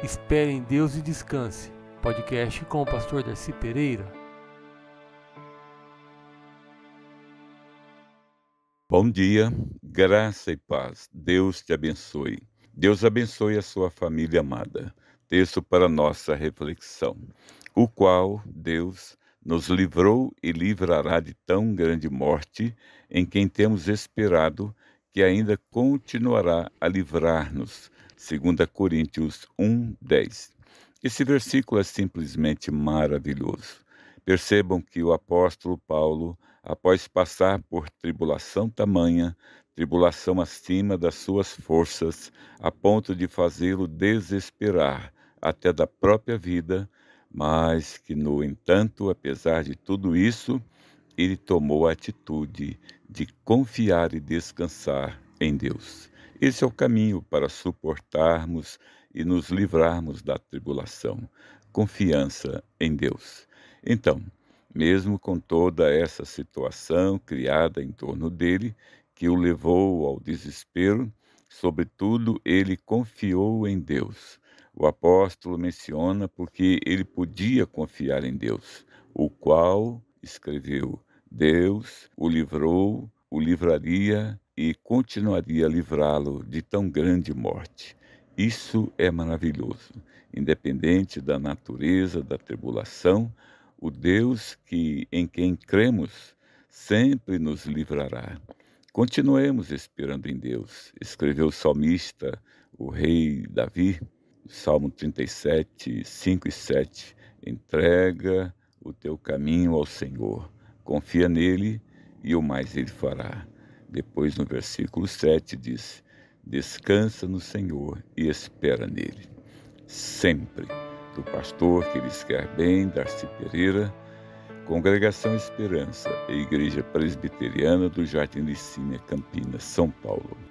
Espere em Deus e descanse. Podcast com o pastor Darcy Pereira. Bom dia, graça e paz. Deus te abençoe. Deus abençoe a sua família amada. Texto para nossa reflexão, o qual Deus nos livrou e livrará de tão grande morte, em quem temos esperado que ainda continuará a livrar-nos 2 Coríntios 1, 10. Esse versículo é simplesmente maravilhoso. Percebam que o apóstolo Paulo, após passar por tribulação tamanha, tribulação acima das suas forças, a ponto de fazê-lo desesperar até da própria vida, mas que, no entanto, apesar de tudo isso, ele tomou a atitude de confiar e descansar em Deus. Esse é o caminho para suportarmos e nos livrarmos da tribulação. Confiança em Deus. Então, mesmo com toda essa situação criada em torno dele, que o levou ao desespero, sobretudo ele confiou em Deus. O apóstolo menciona porque ele podia confiar em Deus, o qual, escreveu, Deus o livrou, o livraria e continuaria a livrá-lo de tão grande morte. Isso é maravilhoso. Independente da natureza da tribulação, o Deus que em quem cremos sempre nos livrará. Continuemos esperando em Deus, escreveu o salmista, o rei Davi, Salmo 37, 5 e 7. Entrega o teu caminho ao Senhor, confia nele e o mais ele fará. Depois, no versículo 7, diz: Descansa no Senhor e espera nele. Sempre. Do pastor que lhes quer bem, Darcy Pereira, Congregação Esperança e Igreja Presbiteriana do Jardim de Cínia, Campinas, São Paulo.